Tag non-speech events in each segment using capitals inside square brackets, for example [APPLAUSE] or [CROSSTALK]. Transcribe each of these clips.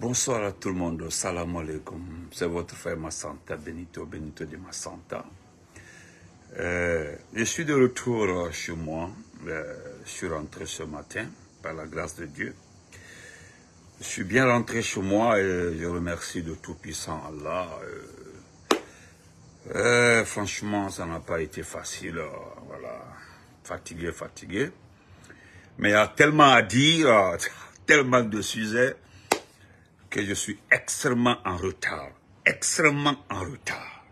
Bonsoir à tout le monde. Salam alaikum. C'est votre frère Massanta, Benito, Benito de Massanta. Euh, je suis de retour euh, chez moi. Euh, je suis rentré ce matin, par la grâce de Dieu. Je suis bien rentré chez moi et je remercie le Tout-Puissant Allah. franchement, ça n'a pas été facile. Voilà. Fatigué, fatigué. Mais il y a tellement à dire, [LAUGHS] tellement de sujets que je suis extrêmement en retard. Extrêmement en retard.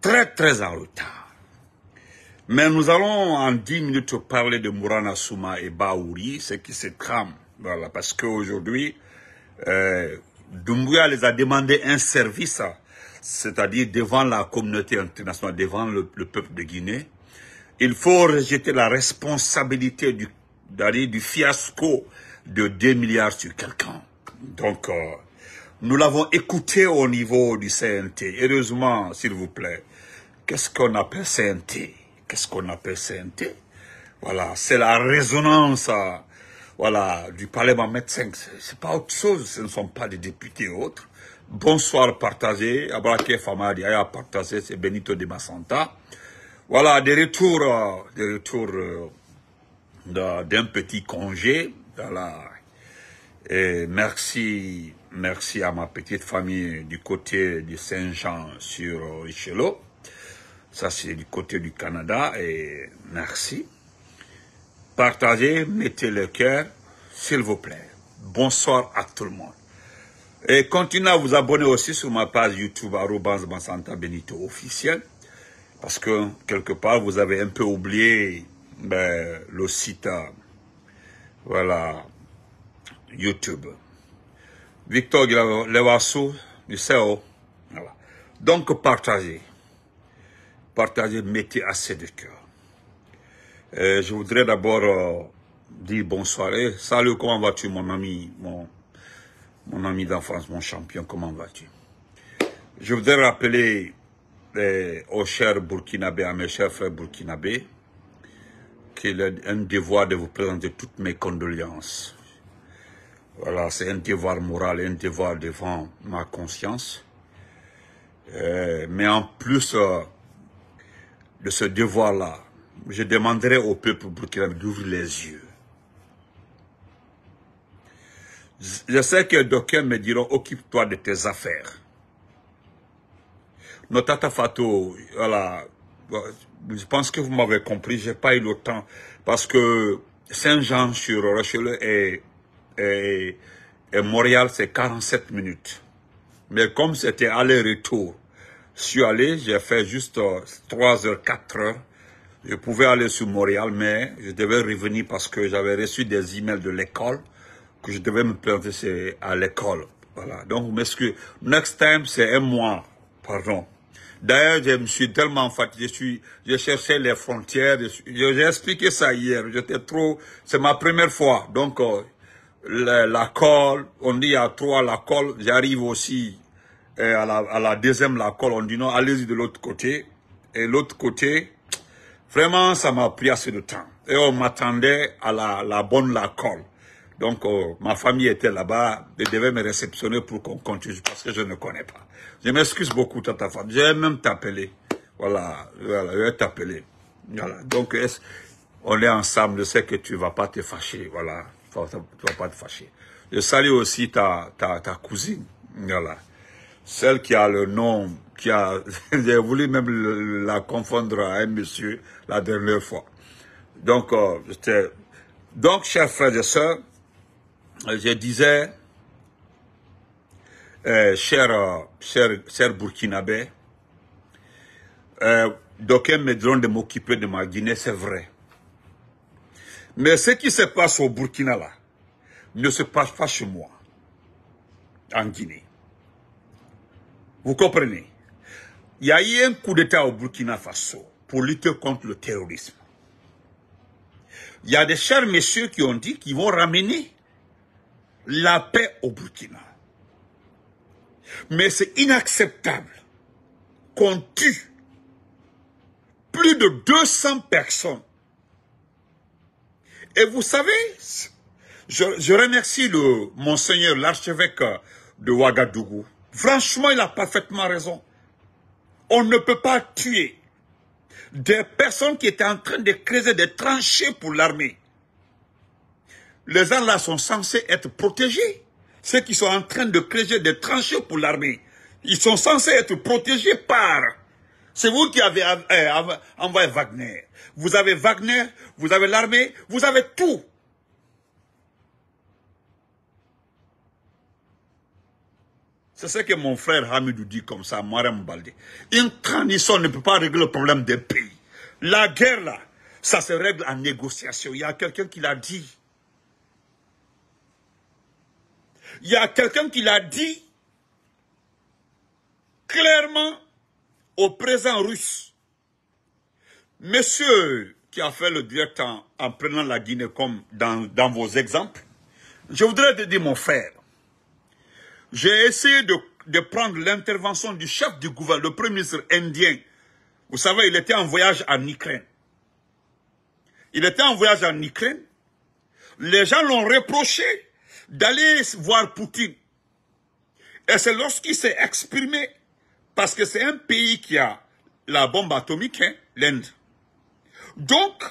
Très, très en retard. Mais nous allons en dix minutes parler de Mourana Souma et Baouri, ce qui se trame. Voilà, parce qu'aujourd'hui, euh, Dumbuya les a demandé un service, c'est-à-dire devant la communauté internationale, devant le, peuple de Guinée. Il faut rejeter la responsabilité du, du fiasco de 2 milliards sur quelqu'un. Donc, euh, nous l'avons écouté au niveau du CNT. Heureusement, s'il vous plaît, qu'est-ce qu'on appelle CNT Qu'est-ce qu'on appelle CNT Voilà, c'est la résonance euh, voilà, du Parlement médecin. n'est pas autre chose, ce ne sont pas des députés autres. Bonsoir partagé, Abraké Famadi, diaya partagé, c'est Benito de Massanta. Voilà, des retours, euh, des retours d'un petit congé, la... Et merci, merci à ma petite famille du côté de Saint-Jean sur Richelot. Ça, c'est du côté du Canada et merci. Partagez, mettez le cœur, s'il vous plaît. Bonsoir à tout le monde. Et continuez à vous abonner aussi sur ma page YouTube Arobans Benito officiel. Parce que quelque part, vous avez un peu oublié ben, le site. Hein. Voilà. YouTube. Victor Lewasso, du CEO. Donc, partagez. Partagez, mettez assez de cœur. Euh, je voudrais d'abord euh, dire bonsoir. Salut, comment vas-tu, mon ami, mon, ami d'enfance, mon champion, comment vas-tu Je voudrais rappeler euh, aux chers Burkinabés, à mes chers frères Burkinabés, qu'il est un devoir de vous présenter toutes mes condoléances voilà, c'est un devoir moral, un devoir devant ma conscience. Euh, mais en plus euh, de ce devoir-là, je demanderai au peuple burkinabé d'ouvrir les yeux. Je sais que d'aucuns me diront, occupe-toi de tes affaires. Nota tafato. Fato, voilà, je pense que vous m'avez compris, je n'ai pas eu le temps, parce que Saint-Jean-sur-Rochelle est et, et Montréal, c'est 47 minutes. Mais comme c'était aller-retour, je suis allé, j'ai fait juste 3 euh, heures, 4 heures. Je pouvais aller sur Montréal, mais je devais revenir parce que j'avais reçu des emails de l'école que je devais me présenter à l'école. Voilà. Donc, que Next time, c'est un mois. Pardon. D'ailleurs, je me suis tellement fatigué. Je, suis, je cherchais les frontières. J'ai expliqué ça hier. J'étais trop... C'est ma première fois. Donc, euh, la, colle, on dit à trois la colle, j'arrive aussi euh, à la, deuxième la colle, on dit non, allez-y de l'autre côté. Et l'autre côté, vraiment, ça m'a pris assez de temps. Et on m'attendait à la, bonne la colle. Donc, oh, ma famille était là-bas, et devait me réceptionner pour qu'on continue, parce que je ne connais pas. Je m'excuse beaucoup, Tata femme Je même t'appeler. Voilà, voilà, je vais t'appeler. Voilà. Donc, on est ensemble, je sais que tu vas pas te fâcher, voilà pas fâcher. Je salue aussi ta, cousine, Celle qui a le nom, qui a... [LAUGHS] J'ai voulu même la confondre à un monsieur la dernière fois. Donc, euh, donc chers frères et sœurs, je disais, euh, cher, euh, cher, cher euh, d'aucuns me diront de m'occuper de ma Guinée, c'est vrai. Mais ce qui se passe au Burkina là, ne se passe pas chez moi, en Guinée. Vous comprenez Il y a eu un coup d'État au Burkina Faso pour lutter contre le terrorisme. Il y a des chers messieurs qui ont dit qu'ils vont ramener la paix au Burkina. Mais c'est inacceptable qu'on tue plus de 200 personnes et vous savez, je, remercie le monseigneur l'archevêque de Ouagadougou. Franchement, il a parfaitement raison. On ne peut pas tuer des personnes qui étaient en train de créer des tranchées pour l'armée. Les gens là sont censés être protégés. Ceux qui sont en train de créer des tranchées pour l'armée, ils sont censés être protégés par c'est vous qui avez euh, envoyé Wagner. Vous avez Wagner, vous avez l'armée, vous avez tout. C'est ce que mon frère Hamidou dit comme ça, Marem Baldé. Une transition ne peut pas régler le problème des pays. La guerre, là, ça se règle en négociation. Il y a quelqu'un qui l'a dit. Il y a quelqu'un qui l'a dit clairement au présent russe. Monsieur qui a fait le direct en, prenant la Guinée comme dans, vos exemples, je voudrais te dire, mon frère, j'ai essayé de, de prendre l'intervention du chef du gouvernement, le premier ministre indien. Vous savez, il était en voyage en Ukraine. Il était en voyage en Ukraine. Les gens l'ont reproché d'aller voir Poutine. Et c'est lorsqu'il s'est exprimé parce que c'est un pays qui a la bombe atomique, hein, l'Inde. Donc,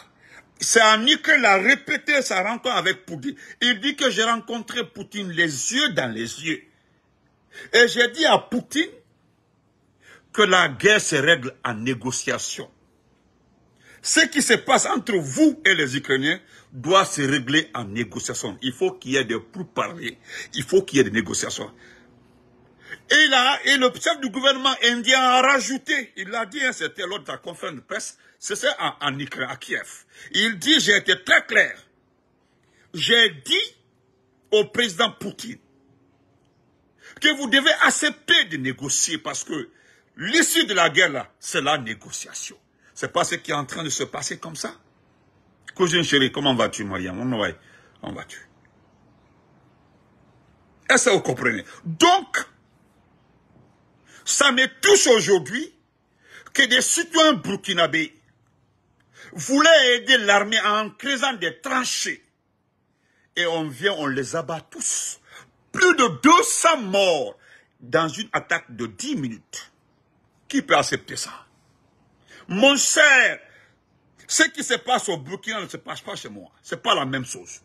c'est à lui qu'il a répété sa rencontre avec Poutine. Il dit que j'ai rencontré Poutine les yeux dans les yeux. Et j'ai dit à Poutine que la guerre se règle en négociation. Ce qui se passe entre vous et les Ukrainiens doit se régler en négociation. Il faut qu'il y ait des pourparlers. Il faut qu'il y ait des négociations. Et, là, et le chef du gouvernement indien a rajouté, il l'a dit, hein, c'était lors de la conférence de presse, c'était à, à, à Kiev. Il dit, j'ai été très clair. J'ai dit au président Poutine que vous devez accepter de négocier parce que l'issue de la guerre, là, c'est la négociation. C'est pas ce qui est en train de se passer comme ça. Cousine chérie, comment vas-tu, Mariam On va-tu Est-ce que vous comprenez Donc, ça me touche aujourd'hui que des citoyens burkinabés voulaient aider l'armée en créant des tranchées. Et on vient, on les abat tous. Plus de 200 morts dans une attaque de 10 minutes. Qui peut accepter ça Mon cher, ce qui se passe au Burkina ne se passe pas chez moi. Ce n'est pas la même chose.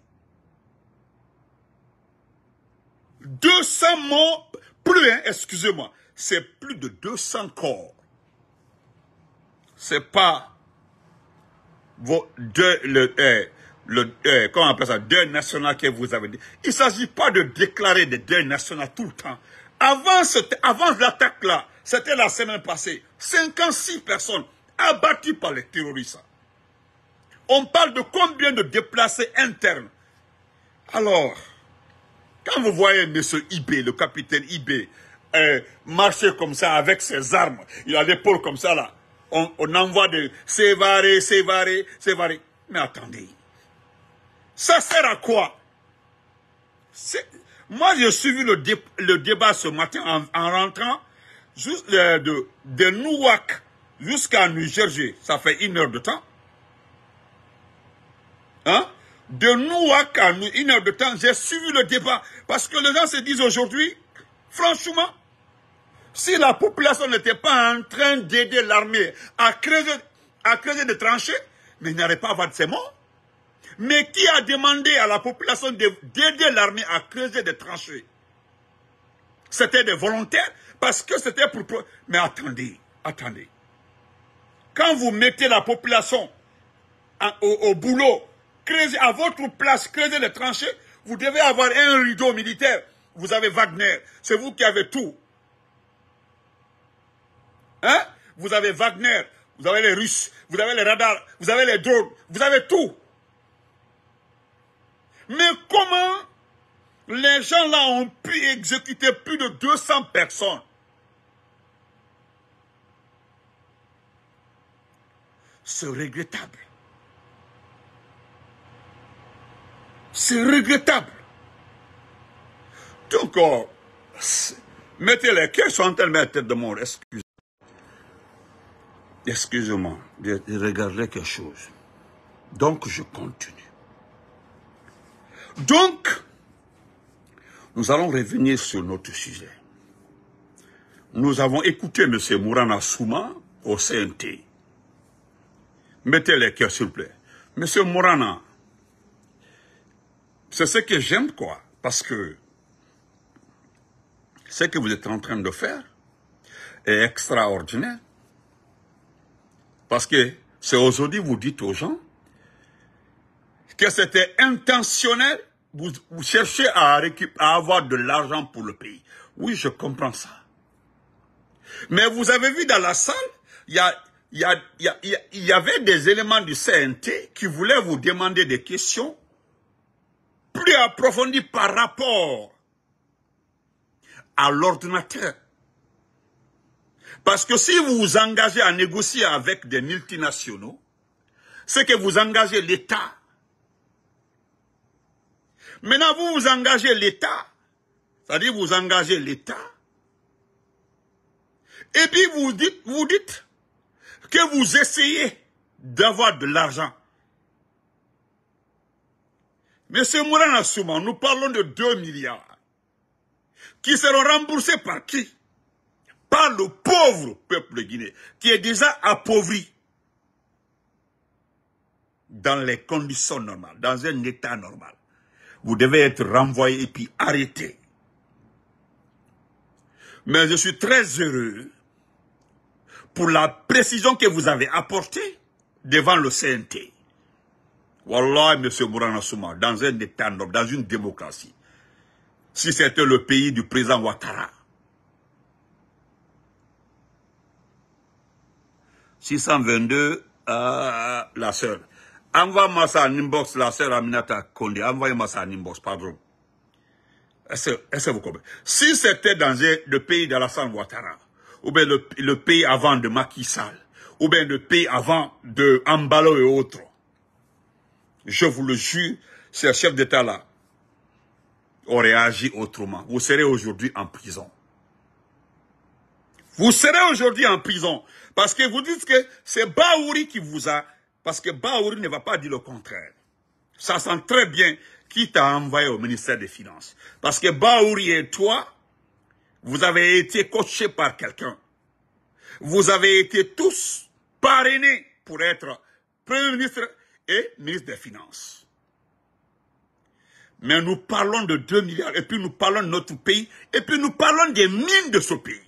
200 morts, plus, hein, excusez-moi, c'est plus de 200 corps. C'est pas vos deux, le, eh, eh, comment on appelle ça, deux nationales que vous avez dit. Il ne s'agit pas de déclarer des deux nationales tout le temps. Avant, avant l'attaque-là, c'était la semaine passée, 56 personnes abattues par les terroristes. On parle de combien de déplacés internes. Alors, quand vous voyez M. IB, le capitaine Ibé, marcher comme ça avec ses armes. Il a l'épaule comme ça là. On, envoie des sévarés, sévarés, sévarés. Mais attendez. Ça sert à quoi Moi, j'ai suivi le, débat ce matin en, rentrant juste euh, de, Nouak jusqu'à New Jersey. Ça fait une heure de temps. Hein de Nouak à une heure de temps, j'ai suivi le débat. Parce que les gens se disent aujourd'hui, franchement, si la population n'était pas en train d'aider l'armée à à creuser des tranchées, mais il n'y aurait pas à de ces Mais qui a demandé à la population d'aider l'armée à creuser des tranchées C'était des volontaires parce que c'était pour... Mais attendez, attendez. Quand vous mettez la population au, boulot, à votre place, creuser des tranchées, vous devez avoir un rideau militaire. Vous avez Wagner, c'est vous qui avez tout. Hein? Vous avez Wagner, vous avez les Russes, vous avez les radars, vous avez les drones, vous avez tout. Mais comment les gens là ont pu exécuter plus de 200 personnes C'est regrettable. C'est regrettable. Donc, mettez les questions en tête de mon excuse excusez-moi, de regarder quelque chose. Donc, je continue. Donc, nous allons revenir sur notre sujet. Nous avons écouté M. Mourana Souma au CNT. Mettez les cœurs, s'il vous plaît. M. Mourana, c'est ce que j'aime, quoi. Parce que ce que vous êtes en train de faire est extraordinaire. Parce que c'est aujourd'hui vous dites aux gens que c'était intentionnel. Vous, cherchez à, à avoir de l'argent pour le pays. Oui, je comprends ça. Mais vous avez vu dans la salle, il y, avait des éléments du CNT qui voulaient vous demander des questions plus approfondies par rapport à l'ordinateur. Parce que si vous vous engagez à négocier avec des multinationaux, c'est que vous engagez l'État. Maintenant, vous vous engagez l'État. C'est-à-dire, vous engagez l'État. Et puis, vous dites, vous dites que vous essayez d'avoir de l'argent. Monsieur Mourana Assouman, nous parlons de 2 milliards qui seront remboursés par qui par le pauvre peuple guinéen qui est déjà appauvri dans les conditions normales, dans un état normal. Vous devez être renvoyé et puis arrêté. Mais je suis très heureux pour la précision que vous avez apportée devant le CNT. Wallah, M. Mourana Souma, dans un état normal, dans une démocratie, si c'était le pays du président Ouattara, 622, euh, la sœur. Envoie-moi ça en inbox, la sœur Aminata Kondé. Envoyez-moi ça en inbox, pardon. Est-ce que vous comprenez Si c'était dans le pays d'Alassane Ouattara, ou bien le, pays avant de Macky Sall, ou bien le pays avant de Ambalo et autres, je vous le jure, ces chef d'État-là aurait agi autrement. Vous serez aujourd'hui en prison. Vous serez aujourd'hui en prison. Parce que vous dites que c'est Baouri qui vous a... Parce que Baouri ne va pas dire le contraire. Ça sent très bien qui t'a envoyé au ministère des Finances. Parce que Baouri et toi, vous avez été coachés par quelqu'un. Vous avez été tous parrainés pour être Premier ministre et ministre des Finances. Mais nous parlons de 2 milliards, et puis nous parlons de notre pays, et puis nous parlons des mines de ce pays.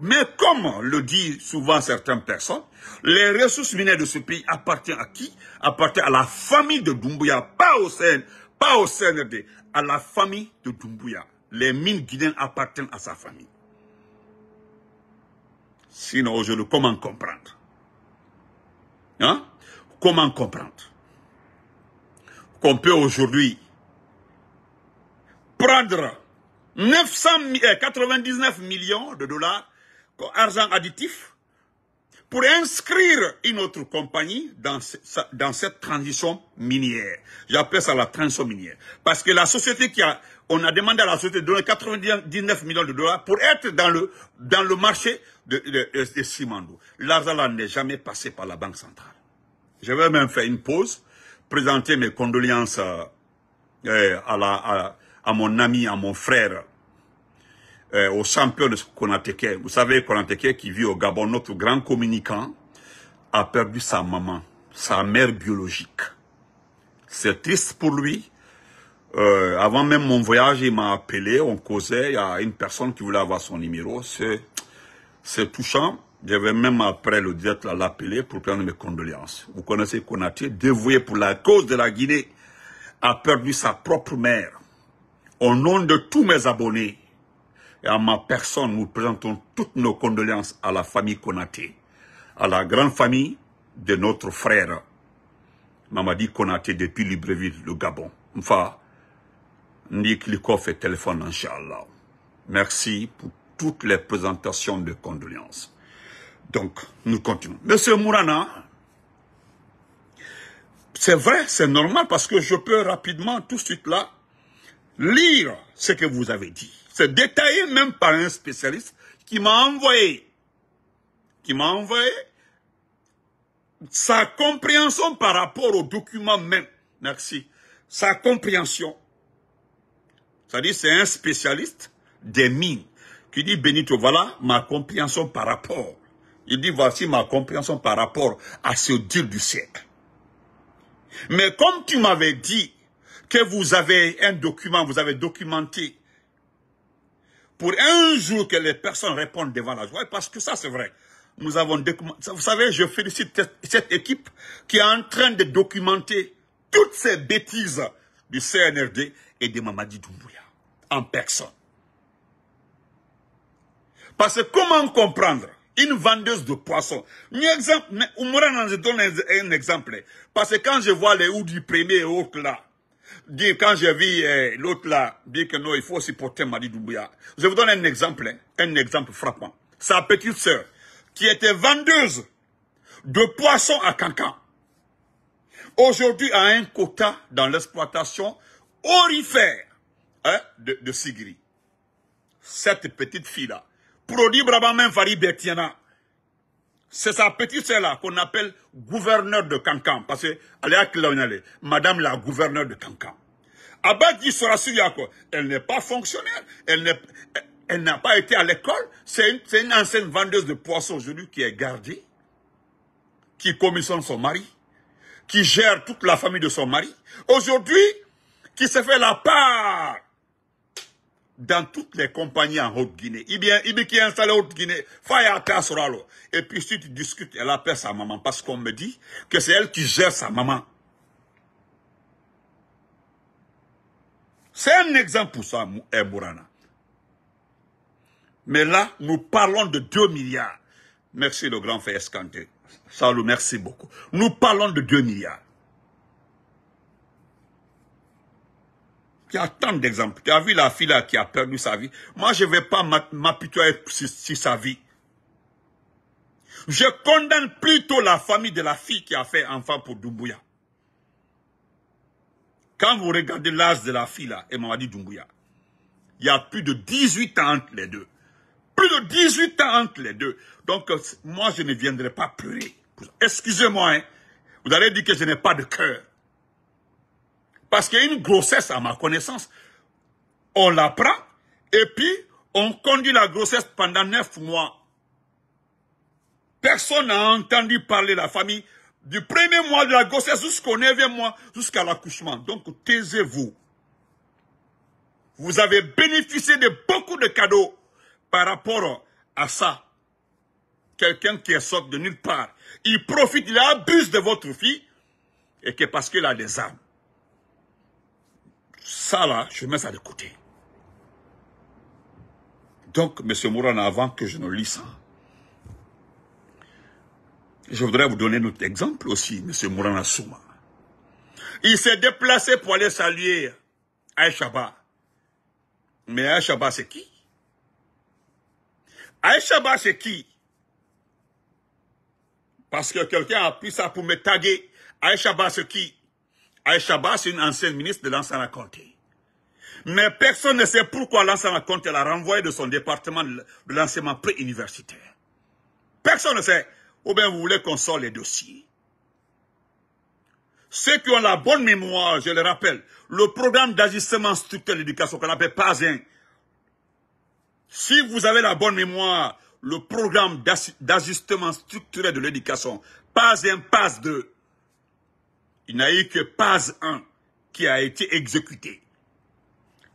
Mais comme le disent souvent certaines personnes, les ressources minières de ce pays appartiennent à qui Appartiennent à la famille de Doumbouya, pas au, CN, pas au CNRD, à la famille de Doumbouya. Les mines guinéennes appartiennent à sa famille. Sinon, aujourd'hui, comment comprendre hein? Comment comprendre qu'on peut aujourd'hui prendre 999 euh, millions de dollars argent additif pour inscrire une autre compagnie dans, cette transition minière. J'appelle ça la transition minière. Parce que la société qui a, on a demandé à la société de donner 99 millions de dollars pour être dans le, dans le marché de, de, de, Simando. n'est jamais passé par la Banque centrale. Je vais même faire une pause, présenter mes condoléances euh, à, à mon ami, à mon frère, euh, au champion de Konateke. Vous savez, Konateke qui vit au Gabon, notre grand communicant, a perdu sa maman, sa mère biologique. C'est triste pour lui. Euh, avant même mon voyage, il m'a appelé, on causait, il y a une personne qui voulait avoir son numéro. C'est touchant. Je vais même après le direct l'appeler pour prendre mes condoléances. Vous connaissez Konaté, dévoué pour la cause de la Guinée, a perdu sa propre mère. Au nom de tous mes abonnés, et à ma personne, nous présentons toutes nos condoléances à la famille Konaté, à la grande famille de notre frère Mamadi Konaté depuis Libreville, le Gabon. Enfin, Nick Likoff et téléphone, Inch'Allah. Merci pour toutes les présentations de condoléances. Donc, nous continuons. Monsieur Mourana, c'est vrai, c'est normal parce que je peux rapidement, tout de suite là, lire ce que vous avez dit détaillé même par un spécialiste qui m'a envoyé, qui m'a envoyé sa compréhension par rapport au document même, Merci. Sa compréhension. cest à c'est un spécialiste des mines qui dit, Benito, voilà ma compréhension par rapport. Il dit, voici ma compréhension par rapport à ce deal du siècle. Mais comme tu m'avais dit que vous avez un document, vous avez documenté pour un jour que les personnes répondent devant la joie, parce que ça c'est vrai. Nous avons Vous savez, je félicite cette équipe qui est en train de documenter toutes ces bêtises du CNRD et de Mamadi Doumbouya en personne. Parce que comment comprendre une vendeuse de poissons exemple, je donne un exemple. Parce que quand je vois les houdis du premier et là, quand j'ai vu eh, l'autre là, dit que non, il faut supporter Madi Doumbouya. Je vous donne un exemple, hein, un exemple frappant. Sa petite sœur, qui était vendeuse de poissons à Cancan, aujourd'hui a un quota dans l'exploitation orifère hein, de, de Sigri. Cette petite fille-là, produit Brabant Fari Bertiana, c'est sa petite sœur-là qu'on appelle gouverneur de Cancan. Parce que, allez, madame la gouverneur de Cancan. quoi, elle n'est pas fonctionnaire, elle n'a pas été à l'école, c'est une, une, ancienne vendeuse de poissons aujourd'hui qui est gardée, qui commissionne son mari, qui gère toute la famille de son mari, aujourd'hui, qui se fait la part dans toutes les compagnies en Haute-Guinée. Eh Il eh bien, qui installé en Haute-Guinée, Et puis si tu discutes, elle appelle sa maman parce qu'on me dit que c'est elle qui gère sa maman. C'est un exemple pour ça, Bourana. Eh, Mais là, nous parlons de 2 milliards. Merci le grand frère Escanté. Salut, merci beaucoup. Nous parlons de 2 milliards. y a tant d'exemples. Tu as vu la fille là qui a perdu sa vie. Moi, je ne vais pas m'apitoyer sur, sa vie. Je condamne plutôt la famille de la fille qui a fait enfant pour Doumbouya. Quand vous regardez l'âge de la fille là, et Mamadi Doumbouya, il y a plus de 18 ans entre les deux. Plus de 18 ans entre les deux. Donc, euh, moi, je ne viendrai pas pleurer. Excusez-moi, hein. Vous allez dire que je n'ai pas de cœur. Parce qu'il y a une grossesse, à ma connaissance. On la prend et puis on conduit la grossesse pendant neuf mois. Personne n'a entendu parler la famille du premier mois de la grossesse jusqu'au neuvième mois, jusqu'à l'accouchement. Donc taisez-vous. Vous avez bénéficié de beaucoup de cadeaux par rapport à ça. Quelqu'un qui est de nulle part, il profite, il abuse de votre fille, et que parce qu'il a des armes ça là, je mets ça de côté. Donc, M. Mourana, avant que je ne lis ça, je voudrais vous donner notre exemple aussi, M. Mourana Souma. Il s'est déplacé pour aller saluer Aïchaba. Mais Aïchaba, c'est qui Aïchaba, c'est qui Parce que quelqu'un a pris ça pour me taguer. Aïchaba, c'est qui Aïcha Ba, c'est une ancienne ministre de l'ancien Conté. Mais personne ne sait pourquoi l'ancien raconte l'a renvoyée de son département de l'enseignement pré-universitaire. Personne ne sait. Ou bien vous voulez qu'on sorte les dossiers. Ceux qui ont la bonne mémoire, je le rappelle, le programme d'ajustement structurel de l'éducation qu'on appelle PAS1, si vous avez la bonne mémoire, le programme d'ajustement structurel de l'éducation, PAS1, PAS 2, il n'y a eu que pas 1 qui a été exécuté.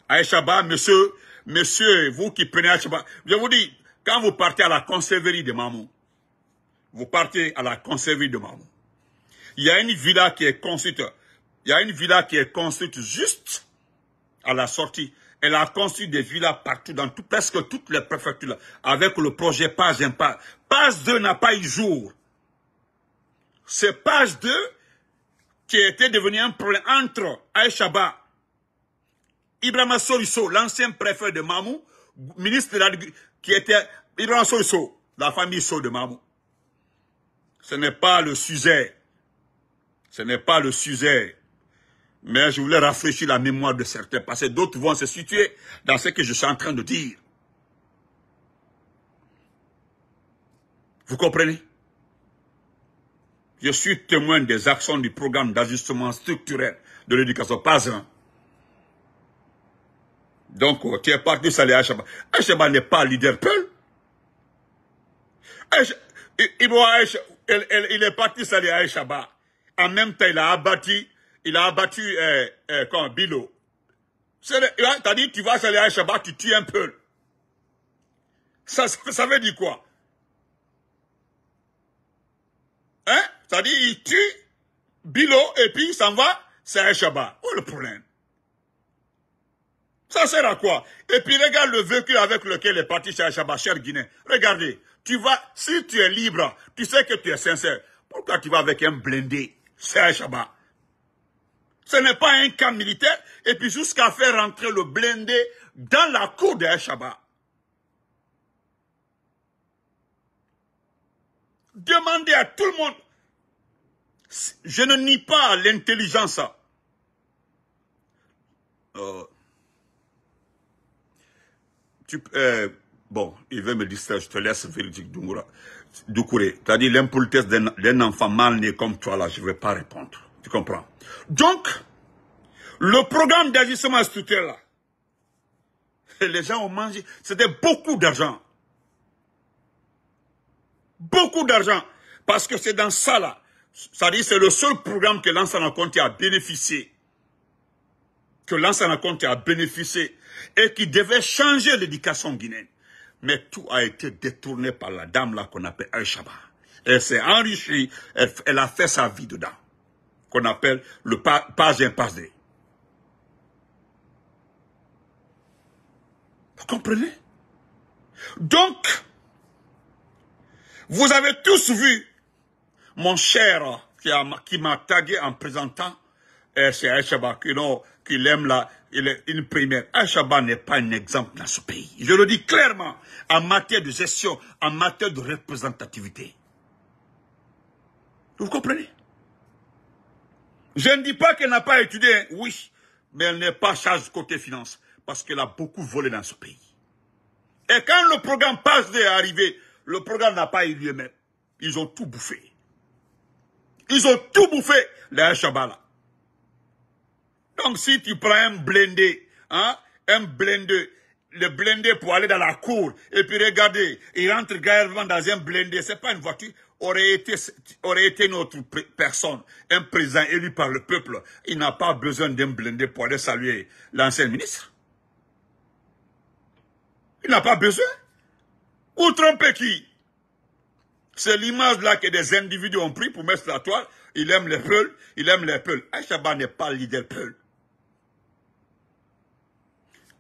À Eshaba, monsieur, monsieur, vous qui prenez Shaba, je vous dis, quand vous partez à la conserverie de Mamou, vous partez à la conserverie de Mamou, il y a une villa qui est construite, il y a une villa qui est construite juste à la sortie. Elle a construit des villas partout, dans tout, presque toutes les préfectures, avec le projet Page 1. Page 2 n'a pas eu jour. C'est Page 2 qui était devenu un problème entre Aïchaba, Ibrahim Soriso, l'ancien préfet de Mamou, ministre de la, qui était Ibrahim Soriso, la famille So de Mamou. Ce n'est pas le sujet. Ce n'est pas le sujet. Mais je voulais rafraîchir la mémoire de certains, parce que d'autres vont se situer dans ce que je suis en train de dire. Vous comprenez je suis témoin des actions du programme d'ajustement structurel de l'éducation, pas un. Donc, euh, tu es parti saler Un Acheba n'est pas leader Peul. Il, est parti à Acheba. En même temps, il a abattu, il a abattu, euh, euh, Bilo. T'as dit, tu vas à Acheba, tu tues un Peul. ça veut dire quoi? Hein? C'est-à-dire, il tue Bilo et puis il s'en va, c'est un Où est le problème Ça sert à quoi Et puis regarde le véhicule avec lequel est parti chez chabat, cher Guinée. Regardez, tu vas, si tu es libre, tu sais que tu es sincère. Pourquoi tu vas avec un blindé C'est un Ce n'est pas un camp militaire, et puis jusqu'à faire rentrer le blindé dans la cour de chabat. Demandez à tout le monde, je ne nie pas l'intelligence. Euh, euh, bon, il veut me distraire, je te laisse, Véridique Doumoura. Doukouré, tu as dit l'impolitesse d'un enfant mal né comme toi, là, je ne vais pas répondre. Tu comprends Donc, le programme d'agissement structurel, là, [LAUGHS] les gens ont mangé, c'était beaucoup d'argent. Beaucoup d'argent. Parce que c'est dans ça, là, c'est-à-dire c'est le seul programme que l'ancien Conte a bénéficié. Que l'ancien Conte a bénéficié et qui devait changer l'éducation guinéenne. Mais tout a été détourné par la dame là qu'on appelle Aïchaba. Elle s'est enrichie, elle, a fait sa vie dedans. Qu'on appelle le pas page Vous comprenez Donc, vous avez tous vu mon cher qui m'a tagué en présentant, eh, c'est Aïchaba, qui l'aime qu'il aime est une première. Aïchaba n'est pas un exemple dans ce pays. Je le dis clairement, en matière de gestion, en matière de représentativité. Vous comprenez Je ne dis pas qu'elle n'a pas étudié, oui, mais elle n'est pas charge côté finance, parce qu'elle a beaucoup volé dans ce pays. Et quand le programme passe arrivé, le programme n'a pas eu lieu-même. Ils ont tout bouffé. Ils ont tout bouffé, les Shabbat. Donc si tu prends un blindé, hein, un blindé, le blindé pour aller dans la cour, et puis regardez, il rentre galèrement dans un blindé, c'est pas une voiture, aurait été, aurait été notre personne, un président élu par le peuple, il n'a pas besoin d'un blindé pour aller saluer l'ancien ministre. Il n'a pas besoin. Ou tromper qui c'est l'image-là que des individus ont pris pour mettre la toile. Il aime les peuls, il aime les peuls. Aïchaba n'est pas leader peul.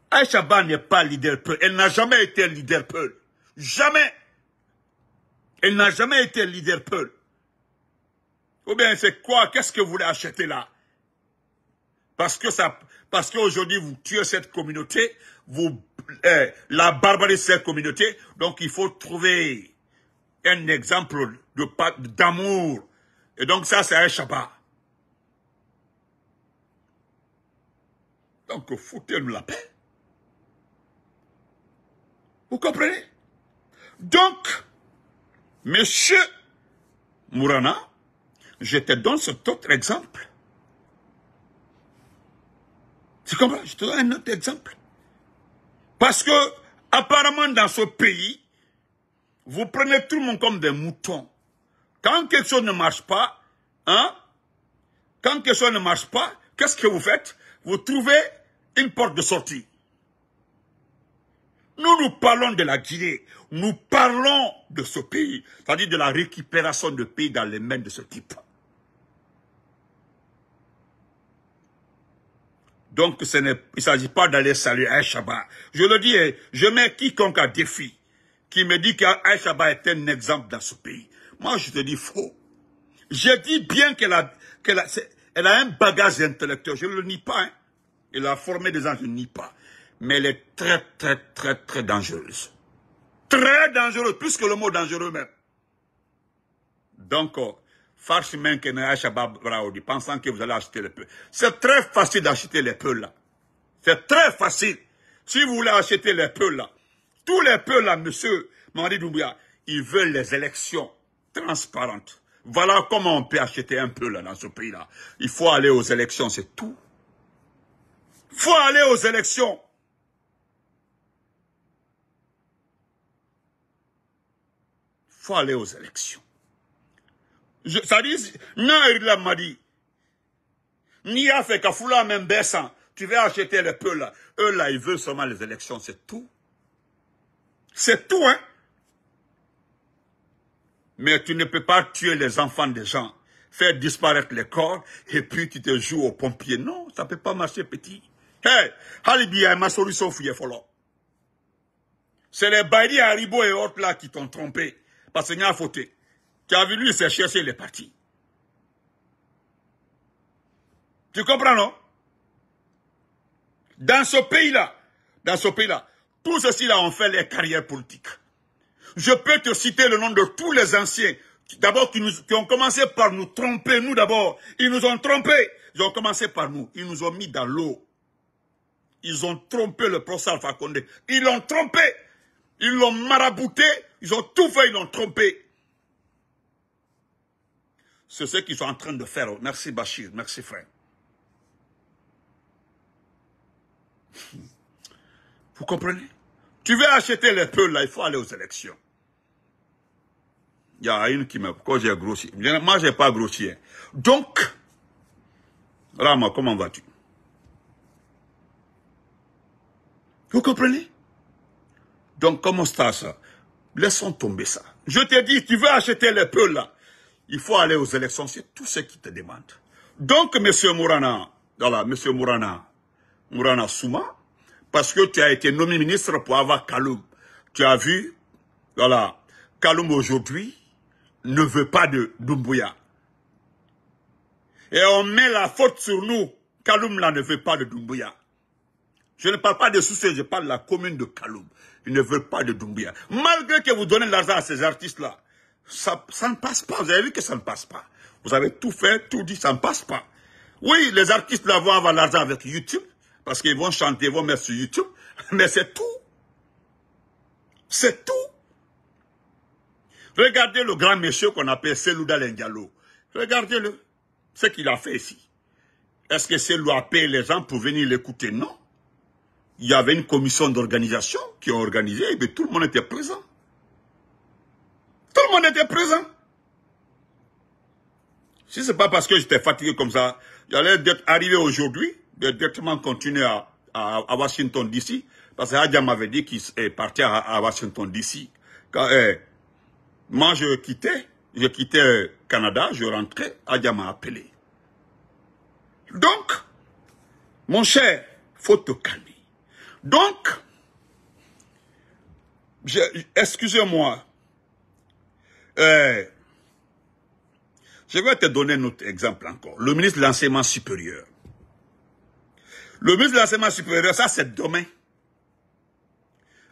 Aïchaba n'est pas leader peul. Elle n'a jamais été leader peul. Jamais. Elle n'a jamais été leader peul. Ou bien c'est quoi Qu'est-ce que vous voulez acheter là Parce que ça, parce qu'aujourd'hui vous tuez cette communauté, vous eh, la barbarie cette communauté, donc il faut trouver un exemple d'amour. Et donc ça, c'est un Shabbat. Donc foutez-nous la paix. Vous comprenez Donc, monsieur Mourana, je te donne cet autre exemple. Tu comprends Je te donne un autre exemple. Parce que, apparemment, dans ce pays, vous prenez tout le monde comme des moutons. Quand quelque chose ne marche pas, hein, quand quelque chose ne marche pas, qu'est-ce que vous faites Vous trouvez une porte de sortie. Nous, nous parlons de la Guinée. Nous parlons de ce pays. C'est-à-dire de la récupération de pays dans les mains de ce type. Donc, ce il ne s'agit pas d'aller saluer un Shabbat. Je le dis, je mets quiconque à défi qui me dit qu'Aïchaba est un exemple dans ce pays. Moi, je te dis faux. Je dis bien qu'elle a, a, elle a un bagage intellectuel. Je ne le nie pas. Hein. Elle a formé des gens, je ne nie pas. Mais elle est très, très, très, très dangereuse. Très dangereuse, plus que le mot dangereux même. Donc, oh, farce pensant que vous allez acheter les peuples. C'est très facile d'acheter les peuples là. C'est très facile. Si vous voulez acheter les peuples là, tous les peuples là, monsieur ils veulent les élections transparentes. Voilà comment on peut acheter un peu là, dans ce pays-là. Il faut aller aux élections, c'est tout. Il faut aller aux élections. Il faut aller aux élections. ça dit, non, il m'a dit, ni a fait même baissant, tu veux acheter les peuples là. Eux là, ils veulent seulement les élections, c'est tout. C'est tout, hein. Mais tu ne peux pas tuer les enfants des gens, faire disparaître les corps, et puis tu te joues aux pompiers. Non, ça ne peut pas marcher, petit. Hey, Halibi a ma solution, C'est les Baïri, Haribo et autres là qui t'ont trompé. Parce qu'il y a faute. Tu as vu, lui, chercher les partis. Tu comprends, non? Dans ce pays-là, dans ce pays-là, tout ceci là ont fait les carrières politiques. Je peux te citer le nom de tous les anciens, d'abord qui, ont commencé par nous tromper, nous d'abord. Ils nous ont trompés. Ils ont commencé par nous. Ils nous ont mis dans l'eau. Ils ont trompé le professeur Alpha Ils l'ont trompé. Ils l'ont marabouté. Ils ont tout fait. Ils l'ont trompé. C'est ce qu'ils sont en train de faire. Merci Bachir. Merci frère. Vous comprenez tu veux acheter les peuples, là, il faut aller aux élections. Il y a une qui me... Pourquoi j'ai grossi Moi, j'ai pas grossi. Hein. Donc, Rama, comment vas-tu Vous comprenez Donc, comment ça, ça Laissons tomber ça. Je te dis, tu veux acheter les peuples, là. Il faut aller aux élections, c'est tout ce qui te demande. Donc, M. Mourana, voilà, M. Mourana, Mourana Souma, parce que tu as été nommé ministre pour avoir Kaloum. Tu as vu, voilà, Kaloum aujourd'hui ne veut pas de Doumbouya. Et on met la faute sur nous. Kaloum là ne veut pas de Doumbouya. Je ne parle pas de souci, je parle de la commune de Kaloum. Il ne veut pas de Doumbouya. Malgré que vous donnez l'argent à ces artistes-là, ça, ça ne passe pas. Vous avez vu que ça ne passe pas. Vous avez tout fait, tout dit, ça ne passe pas. Oui, les artistes là vont avoir l'argent avec YouTube parce qu'ils vont chanter, ils vont mettre sur YouTube. [LAUGHS] Mais c'est tout. C'est tout. Regardez le grand monsieur qu'on appelle Selouda Lengalo. Regardez-le. Ce qu'il a fait ici. Est-ce que Selou a payé les gens pour venir l'écouter Non. Il y avait une commission d'organisation qui a organisé et bien, tout le monde était présent. Tout le monde était présent. Si ce n'est pas parce que j'étais fatigué comme ça, j'allais être arrivé aujourd'hui, directement continuer à, à, Washington DC, parce que m'avait dit qu'il est parti à, Washington DC. Quand, eh, moi, je quittais, je quittais Canada, je rentrais, Adja m'a appelé. Donc, mon cher, faut te calmer. Donc, excusez-moi, eh, je vais te donner un autre exemple encore. Le ministre de l'enseignement supérieur. Le ministre de l'enseignement supérieur, ça c'est demain.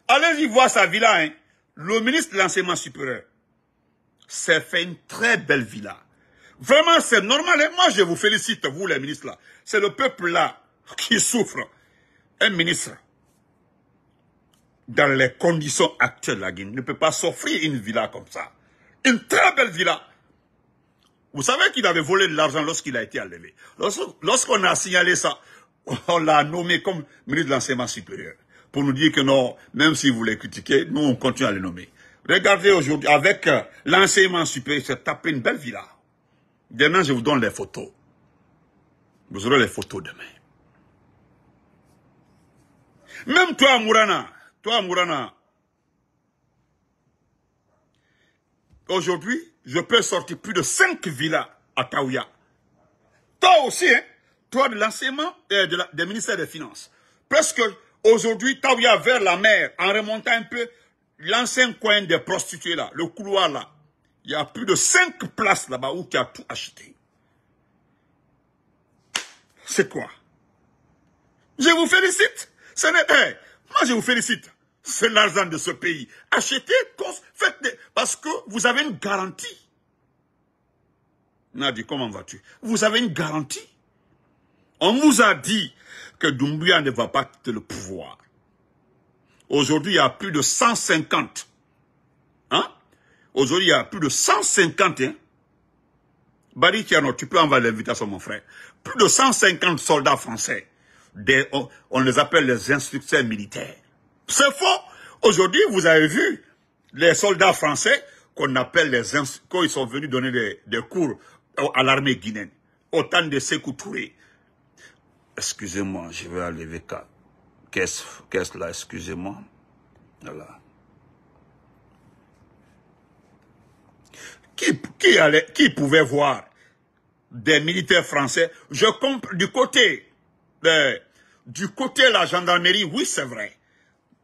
Allez-y voir sa villa. Hein. Le ministre de l'enseignement supérieur s'est fait une très belle villa. Vraiment, c'est normal. Hein. moi, je vous félicite, vous les ministres là. C'est le peuple là [LAUGHS] qui souffre. Un ministre, dans les conditions actuelles la Guinée, ne peut pas s'offrir une villa comme ça. Une très belle villa. Vous savez qu'il avait volé de l'argent lorsqu'il a été enlevé. Lorsqu'on a signalé ça, [LAUGHS] on l'a nommé comme ministre de l'enseignement supérieur. Pour nous dire que non, même si vous les critiquez, nous, on continue à les nommer. Regardez aujourd'hui, avec euh, l'enseignement supérieur, c'est tapé une belle villa. Demain, je vous donne les photos. Vous aurez les photos demain. Même toi, Mourana, toi, Mourana, aujourd'hui, je peux sortir plus de cinq villas à Taouya. Toi aussi, hein? de l'enseignement euh, des ministères des Finances. Presque aujourd'hui, a vers la mer, en remontant un peu, l'ancien coin des prostituées là, le couloir là, il y a plus de cinq places là-bas où tu as tout acheté. C'est quoi Je vous félicite. Ce n'est eh, moi je vous félicite. C'est l'argent de ce pays. Achetez, faites des, parce que vous avez une garantie. Nadi, comment vas-tu Vous avez une garantie. On vous a dit que Doumbouya ne va pas quitter le pouvoir. Aujourd'hui, il y a plus de 150. Hein? Aujourd'hui, il y a plus de 150. Hein? Barry tu peux envoyer l'invitation, mon frère. Plus de 150 soldats français. Des, on, les appelle les instructeurs militaires. C'est faux. Aujourd'hui, vous avez vu les soldats français qu'on appelle les quand ils sont venus donner des, cours à l'armée guinéenne. Autant de Sekou Excusez-moi, je vais enlever quatre. Qu'est-ce là, excusez-moi. Voilà. Qui, qui, allait, qui pouvait voir des militaires français Je compte du côté, de, euh, du côté la gendarmerie, oui, c'est vrai.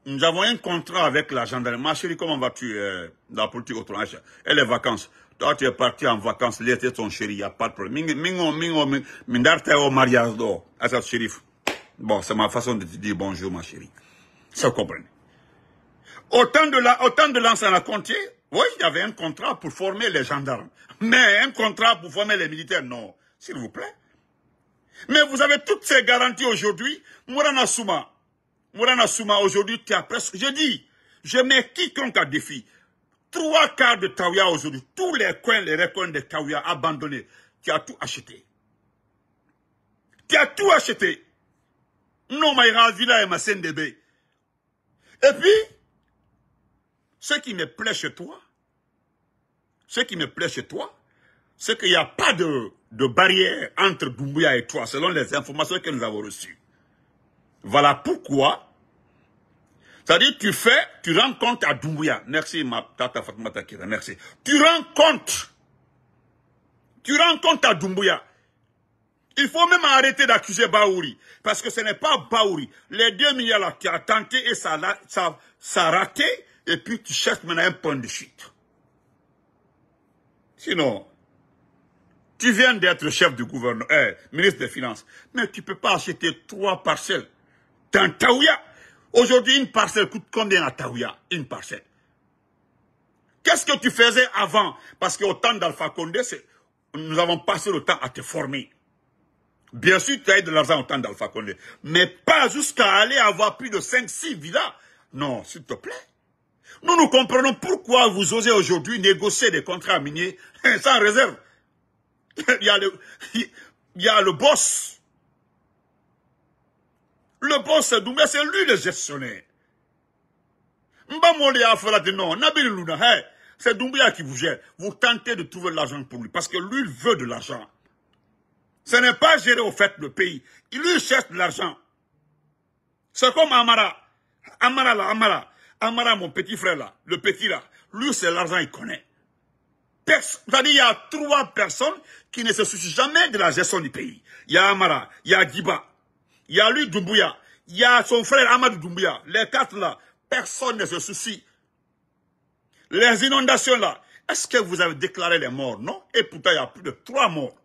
Nous avons un contrat avec la gendarmerie. Ma chérie, comment vas-tu, euh, dans la politique autrement et les vacances toi tu es parti en vacances, l'été ton chéri, il n'y a pas de problème. Mingo, mingo, au mariage d'or, à sa Bon, c'est ma façon de te dire bonjour, ma chérie. Ça, vous comprenez. Autant de la, au l'ancien oui, il y avait un contrat pour former les gendarmes. Mais un contrat pour former les militaires, non. S'il vous plaît. Mais vous avez toutes ces garanties aujourd'hui. Mourana Souma. Mourana Souma, aujourd'hui, tu as presque, je dis, je mets quiconque à défi. Trois quarts de Taouya aujourd'hui, tous les coins, les recoins de Taouya abandonnés, tu as tout acheté. Tu as tout acheté. Non, Maïra, Villa et CNDB. Et puis, ce qui me plaît chez toi, ce qui me plaît chez toi, c'est qu'il n'y a pas de, de barrière entre Doumbouya et toi, selon les informations que nous avons reçues. Voilà pourquoi c'est-à-dire, tu fais, tu rends compte à Doumbouya. Merci, ma tata Fatma Takira, merci. Tu rends compte. Tu rends compte à Doumbouya. Il faut même arrêter d'accuser Baouri. Parce que ce n'est pas Baouri. Les deux milliards là, tu as tenté et ça, ça, a raté. Et puis tu cherches maintenant un point de chute. Sinon, tu viens d'être chef du gouvernement, euh, ministre des Finances. Mais tu ne peux pas acheter trois parcelles dans Taouya. Aujourd'hui, une parcelle coûte combien à Taouya Une parcelle. Qu'est-ce que tu faisais avant Parce qu'au temps d'Alpha Condé, nous avons passé le temps à te former. Bien sûr, tu as eu de l'argent au temps d'Alpha Condé, mais pas jusqu'à aller avoir plus de 5-6 villas. Non, s'il te plaît. Nous, nous comprenons pourquoi vous osez aujourd'hui négocier des contrats miniers [LAUGHS] sans réserve. [LAUGHS] il, y a le, il y a le boss le bon Doumbia, c'est lui le gestionnaire. Moli a fait la non, Nabil Luna, c'est Doumbia qui vous gère. Vous tentez de trouver l'argent pour lui, parce que lui, il veut de l'argent. Ce n'est pas gérer au fait le pays. Il lui cherche de l'argent. C'est comme Amara. Amara là, Amara. Amara, mon petit frère là, le petit là. Lui, c'est l'argent, il connaît. C'est-à-dire, il y a trois personnes qui ne se soucient jamais de la gestion du pays. Il y a Amara, il y a Giba, il y a lui Doumbouya, il y a son frère Amadou Doumbouya. Les quatre là, personne ne se soucie. Les inondations là, est-ce que vous avez déclaré les morts Non Et pourtant, il y a plus de trois morts.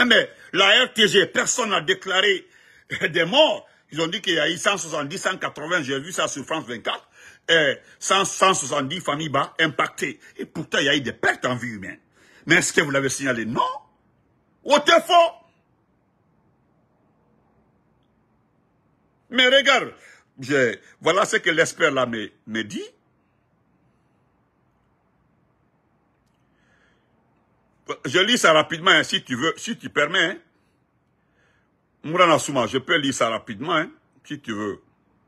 [LAUGHS] Mais la RTG, personne n'a déclaré [LAUGHS] des morts. Ils ont dit qu'il y a eu 170, 180, j'ai vu ça sur France 24, 170 familles bas impactées. Et pourtant, il y a eu des pertes en vie humaine. Mais est-ce que vous l'avez signalé Non. Au faux Mais regarde, voilà ce que l'expert là me, dit. Je lis ça rapidement, hein, si tu veux, si tu permets. Hein. Mourana Souma, je peux lire ça rapidement, hein, si tu veux.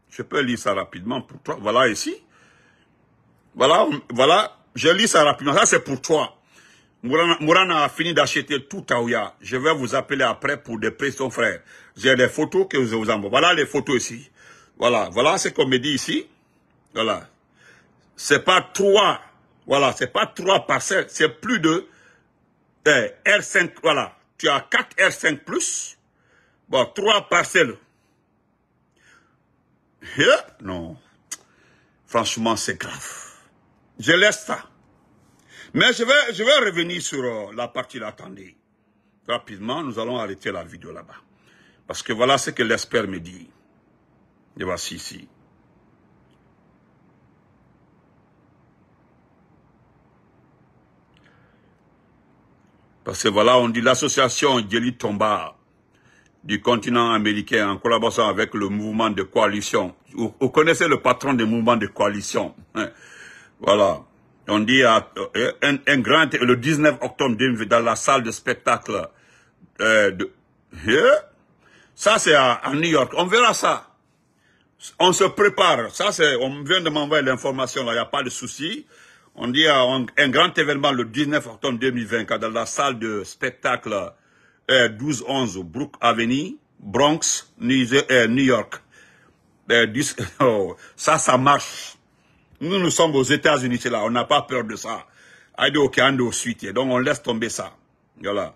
Je peux lire ça rapidement pour toi. Voilà ici. Voilà, voilà, je lis ça rapidement. Ça, c'est pour toi. Mourana a fini d'acheter tout Taouya. Je vais vous appeler après pour des frère. J'ai des photos que je vous envoie. Voilà les photos ici. Voilà, voilà ce qu'on me dit ici. Voilà. C'est pas trois, voilà, c'est pas trois parcelles, c'est plus de eh, R5, voilà. Tu as 4 R5 plus, bon, trois parcelles. Eh, non. Franchement, c'est grave. Je laisse ça. Mais je vais, je vais revenir sur euh, la partie là. Rapidement, nous allons arrêter la vidéo là-bas. Parce que voilà ce que l'expert me dit. Et voici ici. Parce que voilà, on dit l'association Jelly Tomba du continent américain en collaboration avec le mouvement de coalition. Vous, connaissez le patron du mouvement de coalition. [LAUGHS] Voilà on dit à, euh, euh, un, grand, le 19 octobre 2020, dans la salle de spectacle. Euh, de, hein? Ça, c'est à, New York. On verra ça. On se prépare. Ça, c'est, on vient de m'envoyer l'information, là, il n'y a pas de souci. On dit à euh, un, grand événement le 19 octobre 2020, dans la salle de spectacle euh, 12-11 Brook Avenue, Bronx, New, York. [LAUGHS] Oh, ça, ça marche. Nous, nous sommes aux États-Unis, c'est là. On n'a pas peur de ça. Aïe, ok, au suite. Donc, on laisse tomber ça. Voilà.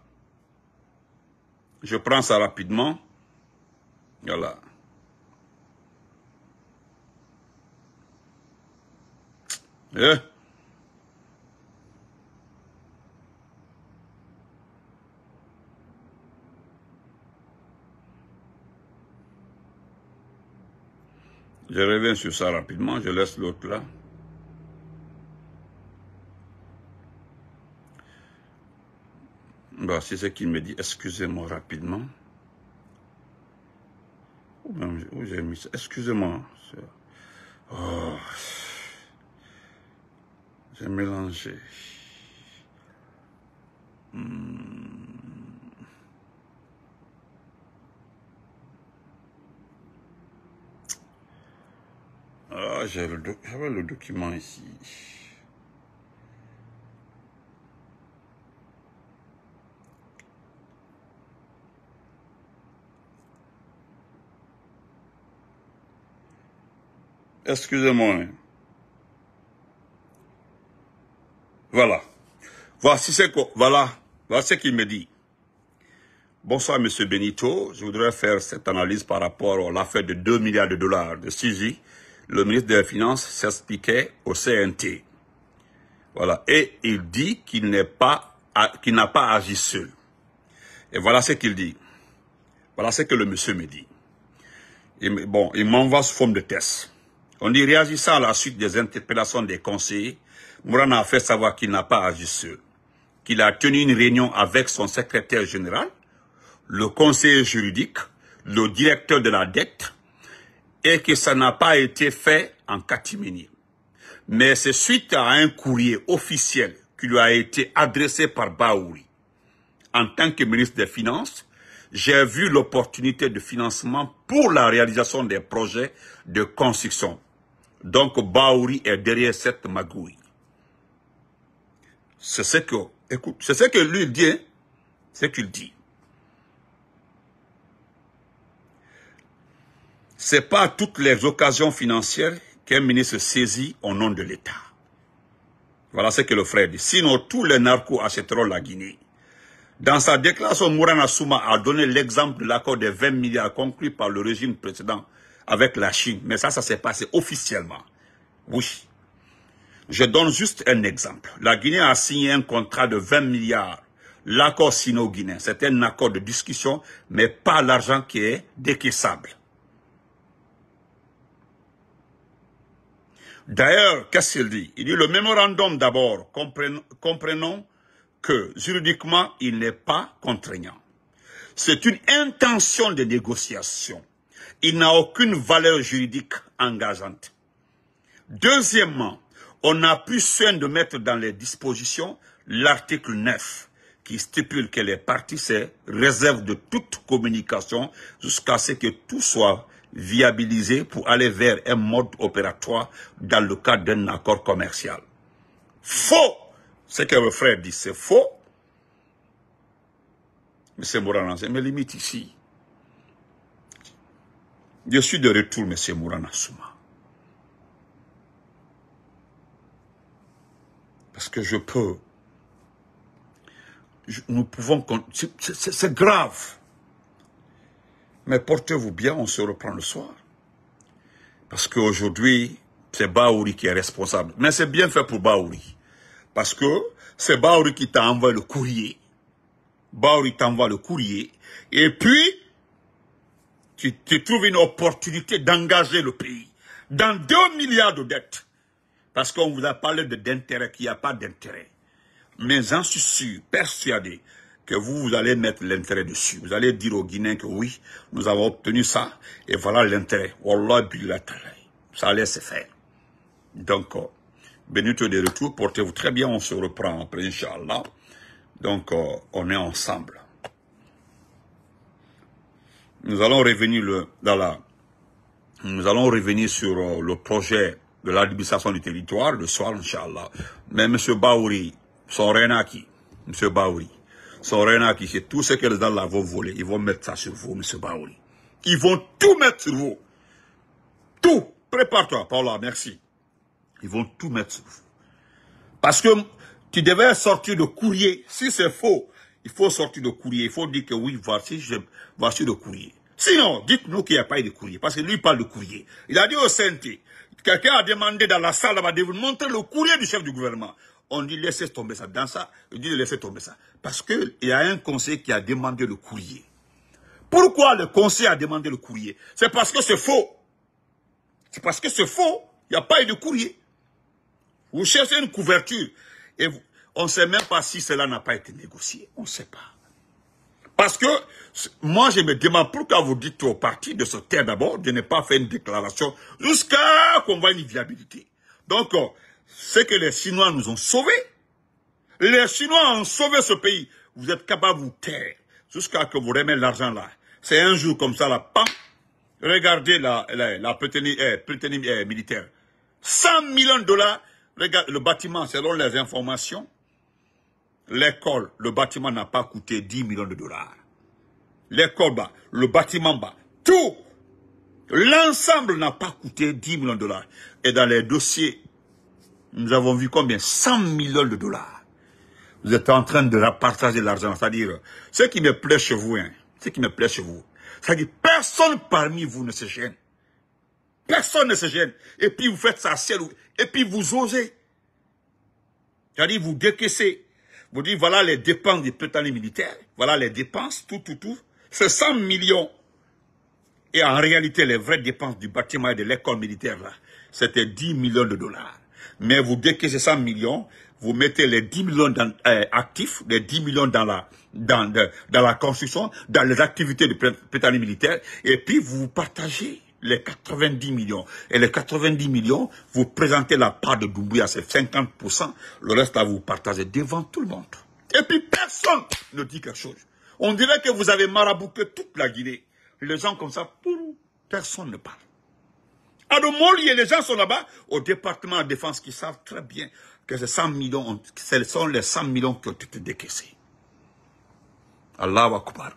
Je prends ça rapidement. Voilà. Eh. Je reviens sur ça rapidement, je laisse l'autre là. Bah, c'est ce qu'il me dit, excusez-moi rapidement. Où j'ai mis ça Excusez-moi. Oh. J'ai mélangé. Hmm. Ah, j'avais le, document ici. Excusez-moi. Voilà. Voici ce voilà. ce qu'il me dit. Bonsoir, monsieur Benito. Je voudrais faire cette analyse par rapport à l'affaire de 2 milliards de dollars de Suzy le ministre des Finances s'expliquait au CNT. Voilà. Et il dit qu'il n'est pas, n'a pas agi seul. Et voilà ce qu'il dit. Voilà ce que le monsieur me dit. bon, il m'envoie sous forme de test. On dit, réagissant à la suite des interpellations des conseillers, Mourana a fait savoir qu'il n'a pas agi seul, qu'il a tenu une réunion avec son secrétaire général, le conseiller juridique, le directeur de la dette, et que ça n'a pas été fait en catimini. Mais c'est suite à un courrier officiel qui lui a été adressé par Baouri. En tant que ministre des Finances, j'ai vu l'opportunité de financement pour la réalisation des projets de construction. Donc Baouri est derrière cette magouille. C'est ce que, écoute, c'est ce que lui dit, c'est hein, ce qu'il dit. C'est pas toutes les occasions financières qu'un ministre saisit au nom de l'État. Voilà ce que le frère dit. Sinon, tous les narcos achèteront la Guinée. Dans sa déclaration, Mourana Souma a donné l'exemple de l'accord de 20 milliards conclu par le régime précédent avec la Chine. Mais ça, ça s'est passé officiellement. Oui. Je donne juste un exemple. La Guinée a signé un contrat de 20 milliards. L'accord sino-guinéen, c'est un accord de discussion, mais pas l'argent qui est décaissable. D'ailleurs, qu'est-ce qu'il dit Il dit le mémorandum d'abord, comprenons que juridiquement, il n'est pas contraignant. C'est une intention de négociation. Il n'a aucune valeur juridique engageante. Deuxièmement, on a pu soin de mettre dans les dispositions l'article 9 qui stipule que les parties se réservent de toute communication jusqu'à ce que tout soit Viabiliser pour aller vers un mode opératoire dans le cadre d'un accord commercial. Faux Ce que le frère dit, c'est faux. Monsieur Mourana, c'est mes limites ici. Je suis de retour, Monsieur Mourana Souma. Parce que je peux... nous pouvons... C'est grave. Mais portez-vous bien, on se reprend le soir. Parce qu'aujourd'hui, c'est Baouri qui est responsable. Mais c'est bien fait pour Baouri. Parce que c'est Baouri qui t'a envoyé le courrier. Baouri t'envoie le courrier. Et puis, tu, tu trouves une opportunité d'engager le pays dans 2 milliards de dettes. Parce qu'on vous a parlé d'intérêt, qu'il n'y a pas d'intérêt. Mais j'en suis sûr, persuadé, que vous, vous allez mettre l'intérêt dessus. Vous allez dire aux Guinéens que oui, nous avons obtenu ça, et voilà l'intérêt. Wallah Ça allait se faire. Donc, euh, Benito de retour, portez-vous très bien, on se reprend après, Inch'Allah. Donc, euh, on est ensemble. Nous allons revenir le, dans la, nous allons revenir sur euh, le projet de l'administration du territoire le soir, Inch'Allah. Mais M. Baouri, son renaki, M. Baouri, Sorena qui c'est tout ce que les là vont voler, ils vont mettre ça sur vous, M. Baoli. Ils vont tout mettre sur vous. Tout. Prépare-toi, Paola, merci. Ils vont tout mettre sur vous. Parce que tu devais sortir de courrier. Si c'est faux, il faut sortir de courrier. Il faut dire que oui, voici, je, voici le courrier. Sinon, dites-nous qu'il n'y a pas eu de courrier. Parce que lui, il parle de courrier. Il a dit au CNT, quelqu'un a demandé dans la salle de vous montrer le courrier du chef du gouvernement on dit laissez tomber ça. Dans ça, on dit laissez tomber ça. Parce qu'il y a un conseil qui a demandé le courrier. Pourquoi le conseil a demandé le courrier C'est parce que c'est faux. C'est parce que c'est faux. Il n'y a pas eu de courrier. Vous cherchez une couverture. Et on ne sait même pas si cela n'a pas été négocié. On ne sait pas. Parce que moi, je me demande pourquoi vous dites au parti de se taire d'abord, de ne pas faire une déclaration jusqu'à qu'on voit une viabilité. Donc, euh, c'est que les Chinois nous ont sauvés. Les Chinois ont sauvé ce pays. Vous êtes capable de vous taire jusqu'à que vous remettez l'argent là. C'est un jour comme ça, la pam. Regardez la, la, eh, eh, militaire. 100 millions de dollars. le bâtiment, selon les informations, l'école, le bâtiment n'a pas coûté 10 millions de dollars. L'école bas, le bâtiment bas, tout, l'ensemble n'a pas coûté 10 millions de dollars. Et dans les dossiers nous avons vu combien 100 millions de dollars. Vous êtes en train de partager l'argent. C'est-à-dire, ce qui me plaît chez vous, hein, ce qui me plaît chez vous, c'est-à-dire, personne parmi vous ne se gêne. Personne ne se gêne. Et puis, vous faites ça seul. et puis vous osez. C'est-à-dire, vous décaissez. Vous dites, voilà les dépenses des pétaniers militaires, voilà les dépenses, tout, tout, tout. C'est 100 millions. Et en réalité, les vraies dépenses du bâtiment et de l'école militaire, là, c'était 10 millions de dollars mais vous dès que 100 millions, vous mettez les 10 millions d'actifs, euh, actifs, les 10 millions dans la dans, la construction, dans les activités de pétanque militaire, et puis vous partagez les 90 millions. Et les 90 millions, vous présentez la part de Doumbouya, c'est 50%. Le reste, à vous partagez devant tout le monde. Et puis, personne ne dit quelque chose. On dirait que vous avez marabouté toute la Guinée. Les gens comme ça, personne ne parle les gens sont là-bas, au département de défense, qui savent très bien que ces 100 millions, ce sont les 100 millions qui ont été décaissés. Allah Akbar.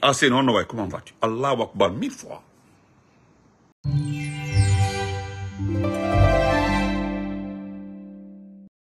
Ah, c'est ouais comment vas-tu Allahu Akbar, mille fois.